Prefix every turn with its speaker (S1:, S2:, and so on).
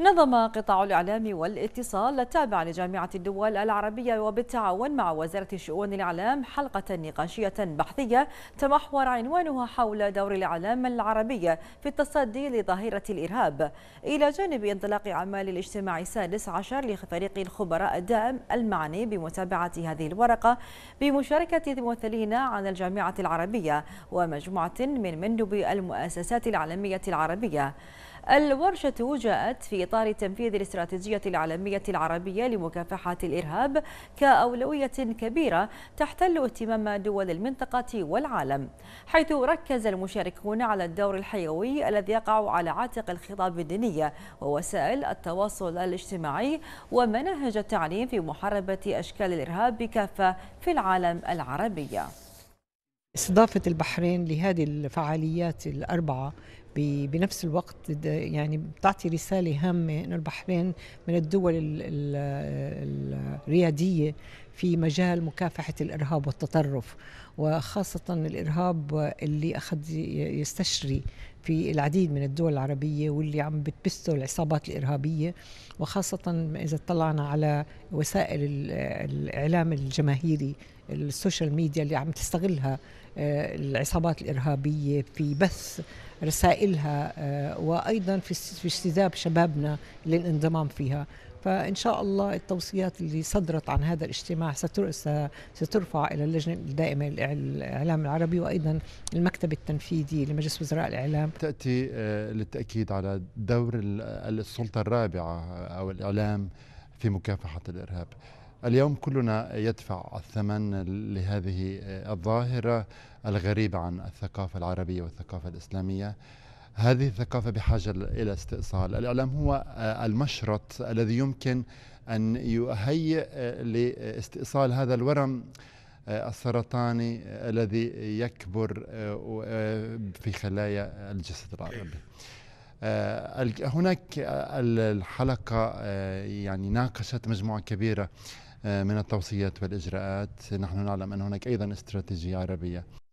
S1: نظم قطاع الإعلام والاتصال التابع لجامعة الدول العربية وبالتعاون مع وزارة شؤون الإعلام حلقة نقاشية بحثية تمحور عنوانها حول دور الإعلام العربي في التصدي لظاهرة الإرهاب إلى جانب انطلاق أعمال الاجتماع السادس عشر لفريق الخبراء الدائم المعني بمتابعة هذه الورقة بمشاركة ممثلين عن الجامعة العربية ومجموعة من مندوب المؤسسات الإعلامية العربية الورشة جاءت في إطار تنفيذ الاستراتيجية العالمية العربية لمكافحة الإرهاب كأولوية كبيرة تحتل اهتمام دول المنطقة والعالم حيث ركز المشاركون على الدور الحيوي الذي يقع على عاتق الخطاب الديني ووسائل التواصل الاجتماعي ومناهج التعليم في محاربة أشكال الإرهاب بكافة في العالم العربي
S2: استضافة البحرين لهذه الفعاليات الأربعة بنفس الوقت يعني بتعطي رسالة هامة أن البحرين من الدول الريادية في مجال مكافحة الإرهاب والتطرف وخاصة الإرهاب اللي أخذ يستشري في العديد من الدول العربية واللي عم بتبثه العصابات الإرهابية وخاصة إذا اطلعنا على وسائل الإعلام الجماهيري السوشيال ميديا اللي عم تستغلها آه، العصابات الإرهابية في بث رسائلها آه، وأيضا في اجتذاب شبابنا للانضمام فيها فإن شاء الله التوصيات اللي صدرت عن هذا الاجتماع سترفع إلى اللجنة الدائمة للإعلام العربي وأيضا المكتب التنفيذي لمجلس وزراء الإعلام
S3: تأتي آه، للتأكيد على دور السلطة الرابعة آه، أو الإعلام في مكافحة الإرهاب اليوم كلنا يدفع الثمن لهذه آه، الظاهرة الغريبة عن الثقافة العربية والثقافة الإسلامية هذه الثقافة بحاجة إلى استئصال الإعلام هو آه، المشرط الذي يمكن أن يهيئ آه، لاستئصال هذا الورم آه، السرطاني الذي يكبر في خلايا الجسد العربي هناك الحلقة يعني ناقشت مجموعة كبيرة من التوصيات والإجراءات نحن نعلم أن هناك أيضا استراتيجية عربية